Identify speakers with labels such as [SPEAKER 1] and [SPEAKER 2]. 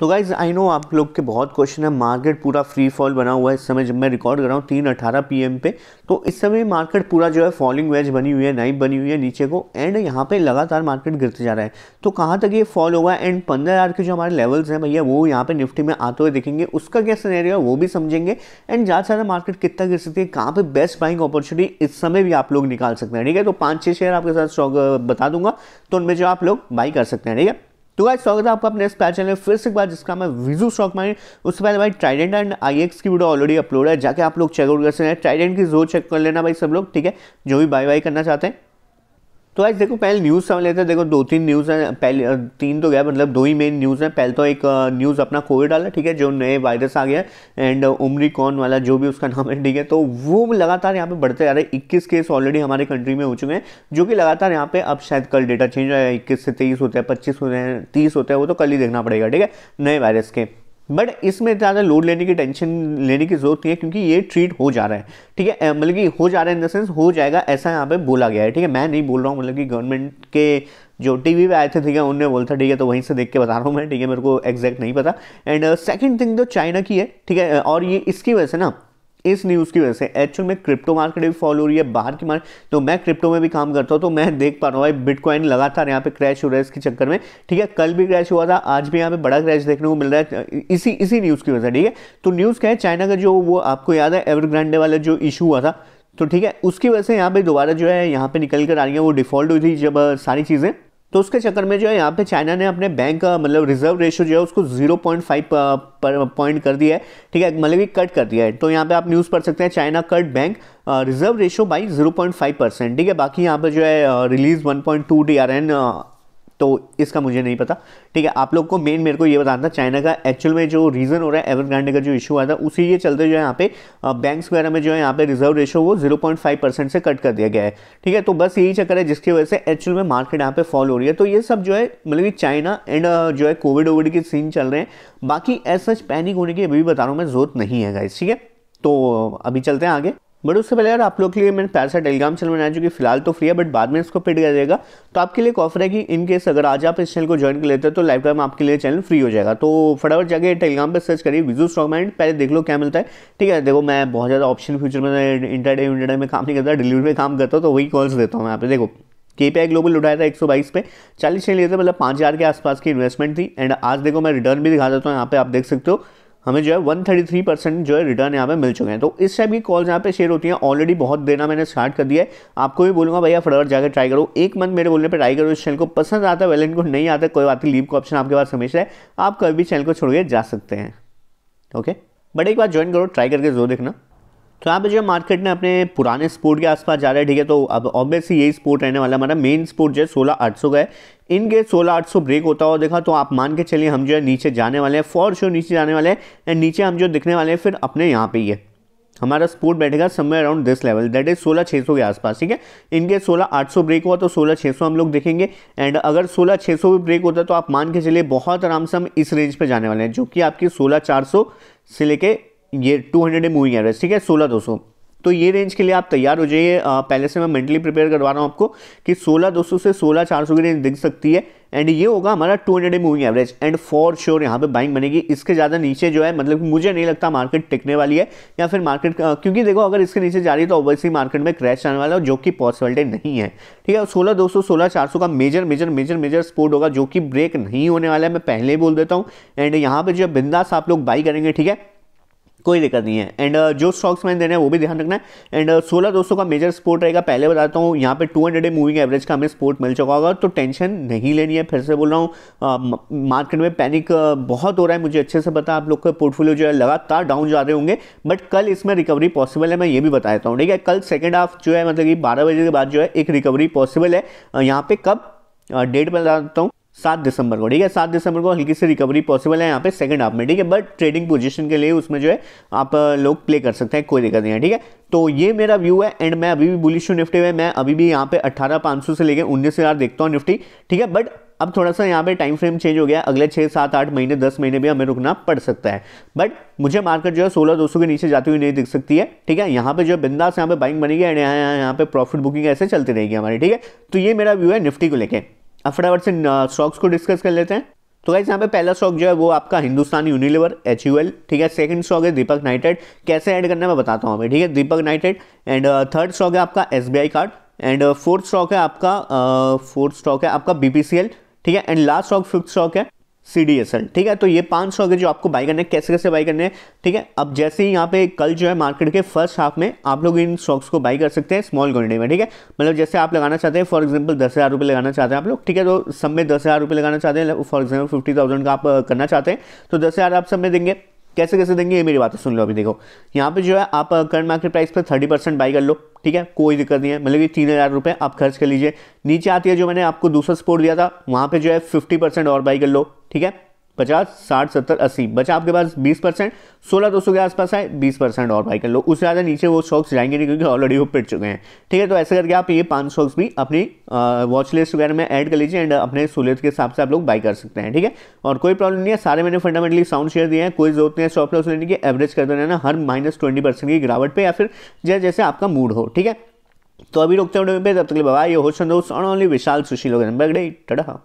[SPEAKER 1] तो guys I know आप लोग के बहुत क्वेश्चन है मार्केट पूरा फ्री फॉल बना हुआ है इस समय जब मैं रिकॉर्ड कर रहा हूँ तीन अठारह पी पे तो इस समय मार्केट पूरा जो है फॉलिंग वेज बनी हुई है नाइप बनी हुई है नीचे को एंड यहाँ पे लगातार मार्केट गिरते जा रहा है तो कहाँ तक ये फॉल होगा एंड पंद्रह हज़ार के जो हमारे लेवल्स हैं भैया वो यहाँ पर निफ्टी में आते हुए देखेंगे उसका क्या सिनेरियो है वो भी समझेंगे एंड ज़्यादा से ज़्यादा मार्केट कितना गिर सकती है कहाँ पर बेस्ट बाइंग अपॉर्चुनिटी इस समय भी आप लोग निकाल सकते हैं ठीक है तो पाँच छः शेयर आपके साथ स्टॉक बता दूंगा तो उनमें जो आप लोग बाई कर सकते हैं ठीक है तो आज स्वागत है आपका अपने इस चैनल में फिर से एक बार जिसका मैं विजू स्टॉक मार्केट उससे पहले भाई ट्राइडेंट एंड आईएक्स की वीडियो ऑलरेडी अपलोड है जाके आप लोग चेकआउट कर सकते हैं ट्राइडेंट की जो चेक कर लेना भाई सब लोग ठीक है जो भी बाय बाय करना चाहते हैं तो आज देखो पहले न्यूज़ समझ लेते हैं देखो दो तीन न्यूज़ हैं पहले तीन तो गया मतलब दो ही मेन न्यूज़ हैं पहले तो एक न्यूज़ अपना कोविड वाला ठीक है जो नए वायरस आ गया एंड उमरी कौन वाला जो भी उसका नाम है ठीक है तो वो लगातार यहाँ पे बढ़ते जा रहे हैं इक्कीस केस ऑलरेडी हमारे कंट्री में हो चुके हैं जो कि लगातार यहाँ पे अब शायद कल डेटा चेंज हो जाएगा इक्कीस से तेईस होते हैं पच्चीस होते हैं तीस होते हैं वो तो कल ही देखना पड़ेगा ठीक है नए वायरस के बट इसमें ज़्यादा लोड लेने की टेंशन लेने की ज़रूरत नहीं है क्योंकि ये ट्रीट हो जा रहा है ठीक है मतलब कि हो जा रहा है इन द सेंस हो जाएगा ऐसा यहाँ पे बोला गया है ठीक है मैं नहीं बोल रहा हूँ मतलब कि गवर्नमेंट के जो टीवी पे आए थे ठीक है उनने बोला था ठीक है तो वहीं से देख के बता रहा हूँ मैं ठीक है मेरे को एग्जैक्ट नहीं पता एंड सेकेंड थिंग जो चाइना की है ठीक है और ये इसकी वजह से ना इस न्यूज़ की वजह से एक्चुअल में क्रिप्टो मार्केट भी फॉलो हो रही है बाहर की मार्केट तो मैं क्रिप्टो में भी काम करता हूँ तो मैं देख पा रहा हूँ भाई बिटकॉइन लगातार यहाँ पे क्रैश हो रहा है इसके चक्कर में ठीक है कल भी क्रैश हुआ था आज भी यहाँ पे बड़ा क्रैश देखने को मिल रहा है इसी इसी न्यूज़ की वजह से ठीक है तो न्यूज़ क्या है चाइना का जो वो आपको याद है एवरग्रांडे वाला जो इशू हुआ था तो ठीक है उसकी वजह से यहाँ पे दोबारा जो है यहाँ पे निकल कर आ रही है वो डिफॉल्ट हुई थी जब सारी चीज़ें तो उसके चक्कर में जो है यहाँ पे चाइना ने अपने बैंक मतलब रिजर्व रेशो जो है उसको जीरो पॉइंट फाइव पॉइंट कर दिया है ठीक है मतलब कि कट कर दिया है तो यहाँ पे आप न्यूज़ पढ़ सकते हैं China cut bank reserve ratio by zero point five percent ठीक है बाकी यहाँ पे जो है release one point two D R N तो इसका मुझे नहीं पता ठीक है आप लोग को मेन मेरे को ये बताना था चाइना का एक्चुअल में जो रीज़न हो रहा है ग्रांडे का जो इशू आया था उसी के चलते जो है यहाँ पे बैंक्स वगैरह में जो है यहाँ पे रिजर्व रेशो वो 0.5 परसेंट से कट कर दिया गया है ठीक है तो बस यही चक्कर है जिसकी वजह से एक्चुअल में मार्केट यहाँ पे फॉल हो रही है तो ये सब जो है मतलब कि चाइना एंड जो है कोविड ओविड के सीन चल रहे हैं बाकी एज सच पैनिक होने की अभी बता रहा हूँ मैं जरूरत नहीं है गाइस ठीक है तो अभी चलते हैं आगे बट उससे पहले यार आप लोग के लिए मैंने पैसा टेलीग्राम चैनल बनाया जो कि फिलहाल तो फ्री है बट बाद में इसको पेड कर देगा तो आपके लिए एक ऑफर है कि इन केस अगर आज आप इस चैनल को ज्वाइन कर लेते हैं तो लाइफ टाइम आपके लिए चैनल फ्री हो जाएगा तो फटाफट जाके टेलीग्राम पर सर्च करिए विजू स्टॉक माइंड पहले देख लो क्या मिलता है ठीक है देखो मैं बहुत ज़्यादा ऑप्शन फ्यूचर में इंटरडे इंटरडे में काम नहीं करता डिलीवरी में काम करता हूँ तो वही कॉल्स देता हूँ यहाँ पे देखो के पी आई ग्लोबल उठाया था एक बाईस पे चालीस शेयर लिए थे मतलब हज़ार के आसपास की इन्वेस्टमेंट थी एंड आज देखो मैं रिटर्न भी दिखा देता हूँ यहाँ पे आप देख सकते हो हमें जो है 133 परसेंट जो है रिटर्न यहाँ पे मिल चुके हैं तो इस टाइप की कॉल्स यहाँ पे शेयर होती हैं ऑलरेडी बहुत देना मैंने स्टार्ट कर दिया है आपको भी बोलूँगा भैया फटाफट जाकर ट्राई करो एक मंथ मेरे बोलने पर ट्राई करो इस चैनल को पसंद आता है वेल इनको नहीं आता कोई बात नहीं लीव का ऑप्शन आपके पास हमेशा है आप कभी चैनल को छोड़ के जा सकते हैं ओके बट एक बार ज्वाइन करो ट्राई करके जरूर देखना तो यहाँ पे जो मार्केट ने अपने पुराने स्पोर्ट के आसपास जा रहा है ठीक है तो अब ऑब्वियसली यही स्पोर्ट रहने वाला हमारा मेन स्पोर्ट जो है सोलह आठ सौ का है इनके सोलह आठ सौ ब्रेक होता हुआ देखा तो आप मान के चलिए हम जो है नीचे जाने वाले हैं फॉर शो नीचे जाने वाले हैं एंड नीचे हम जो दिखने वाले हैं फिर अपने यहाँ पे ही है हमारा स्पोर्ट बैठेगा समय around this level that is सोलह छः सौ के आसपास ठीक है इनके सोलह आठ सौ ब्रेक हुआ तो सोलह छः सौ हम लोग देखेंगे एंड अगर सोलह छः सौ भी ब्रेक होता है तो आप मान के चलिए बहुत आराम से हम इस रेंज पे जाने वाले हैं जो कि आपकी सोलह चार सौ से लेके ये टू हंड्रेड मूविंग एवरेज ठीक है सोलह दो सौ तो ये रेंज के लिए आप तैयार हो जाइए पहले से मैं मेंटली प्रिपेयर करवा रहा हूँ आपको कि 16200 से 16400 की रेंज दिख सकती है एंड ये होगा हमारा 200 hundred moving average and for sure यहाँ पे बाइंग बनेगी इसके ज़्यादा नीचे जो है मतलब मुझे नहीं लगता मार्केट टिकने वाली है या फिर मार्केट क्योंकि देखो अगर इसके नीचे जा रही है तो ऑब्वियसली मार्केट में क्रैश आने वाला है जो कि पॉसिबिलिटी नहीं है ठीक है सोलह दो सौ सोलह चार सौ का major major major major support होगा जो कि ब्रेक नहीं होने वाला है मैं पहले ही बोल देता हूँ एंड यहाँ पर जो बिंदास आप लोग बाई करेंगे ठीक है कोई दिक्कत नहीं है एंड uh, जो स्टॉक्स मैंने देने हैं वो भी ध्यान रखना है एंड uh, सोलह दोस्तों का मेजर सपोर्ट रहेगा पहले बताता हूँ यहाँ पे 200 हंड्रेड मूविंग एवरेज का हमें सपोर्ट मिल चुका होगा तो टेंशन नहीं लेनी है फिर से बोल रहा हूँ uh, मार्केट में पैनिक uh, बहुत हो रहा है मुझे अच्छे से पता आप लोग का पोर्टफोलियो जो है लगातार डाउन जा रहे होंगे बट कल इसमें रिकवरी पॉसिबल है मैं ये भी बता देता हूँ ठीक है कल सेकेंड हाफ जो है मतलब कि बारह बजे के बाद जो है एक रिकवरी पॉसिबल है यहाँ पे कब डेट बता देता हूँ सात दिसंबर को ठीक है सात दिसंबर को हल्की सी रिकवरी पॉसिबल है यहाँ पे सेकंड हाफ में ठीक है बट ट्रेडिंग पोजीशन के लिए उसमें जो है आप लोग प्ले कर सकते हैं कोई दिक्कत नहीं है ठीक है तो ये मेरा व्यू है एंड मैं अभी भी बुलिश हूँ निफ्टी में मैं अभी भी यहाँ पे अट्ठारह पाँच से लेकर उन्नीस हज़ार देखता हूँ निफ्टी ठीक है बट अब थोड़ा सा यहाँ पे टाइम फ्रेम चेंज हो गया अगले छः सात आठ महीने दस महीने भी हमें रुकना पड़ सकता है बट मुझे मार्केट जो है सोलह दो के नीचे जाती हुई नहीं दिख सकती है ठीक है यहाँ पे जो बिंदास यहाँ पे बाइंग बनेगी एंड यहाँ यहाँ पे प्रॉफिट बुकिंग ऐसे चलती रहेगी हमारी ठीक है तो ये मेरा व्यू है निफ्टी को लेकर फटाफट से स्टॉक्स को डिस्कस कर लेते हैं तो गाइज यहाँ पे पहला स्टॉक जो है वो आपका Hindustan Unilever H U L ठीक है सेकंड स्टॉक है दीपक नाइटेड कैसे ऐड करना है मैं बताता हूँ अभी ठीक है Deepak Nitrite and third stock है आपका S B I card and fourth stock है आपका फोर्थ स्टॉक है आपका बी पी सी एल ठीक है and last stock fifth stock है सी डी एस एल ठीक है तो ये पाँच सौ अगर जो आपको बाई करने हैं कैसे कैसे बाई करने हैं ठीक है अब जैसे ही यहाँ पे कल जो है मार्केट के फर्स्ट हाफ में आप लोग इन स्टॉक्स को बाई कर सकते हैं स्मॉल क्वान्टिटी में ठीक है मतलब जैसे आप लगाना चाहते हैं फॉर एग्जांपल दस हज़ार रुपये लगाना चाहते हैं आप लोग ठीक है तो सब में दस हज़ार रुपये लगाना चाहते हैं फॉर एग्जाम्पल फिफ्टी थाउजेंड का आप करना चाहते हैं तो दस हज़ार आप सब में देंगे कैसे कैसे देंगे ये मेरी बात सुन लो अभी देखो यहाँ पे जो है आप करंट मार्केट प्राइस पर थर्टी परसेंट बाई कर लो ठीक है कोई दिक्कत नहीं है मतलब कि तीन हज़ार रुपये आप खर्च कर लीजिए नीचे आती है जो मैंने आपको दूसरा सपोर्ट दिया था वहाँ पे जो है फिफ्टी परसेंट और बाई कर लो ठीक है पचास साठ सत्तर अस्सी बचा आपके पास बीस परसेंट सोलह दो सौ के आसपास है बीस परसेंट और बाई कर लो उससे ज़्यादा नीचे वो स्टॉक्स जाएंगे नहीं क्योंकि ऑलरेडी वो पिट चुके हैं ठीक है तो ऐसे करके आप ये पांच स्टॉक्स भी अपनी वॉच लिस्ट वगैरह में ऐड कर लीजिए एंड अपने सहूलियत के हिसाब से आप लोग बाई कर सकते हैं ठीक है और कोई प्रॉब्लम नहीं है सारे मैंने फंडामेंटली साउंड शेयर दिए हैं कोई जरूरत नहीं है स्टॉप लॉस लेने की एवरेज कर देना हर माइनस ट्वेंटी परसेंट की गिरावट पर या फिर जैसे आपका मूड हो ठीक है तो अभी रोकते हैं तब तक बाबा ये होशन दोस्त ऑन ओनली विशाल सुशील बगड़े टड़ा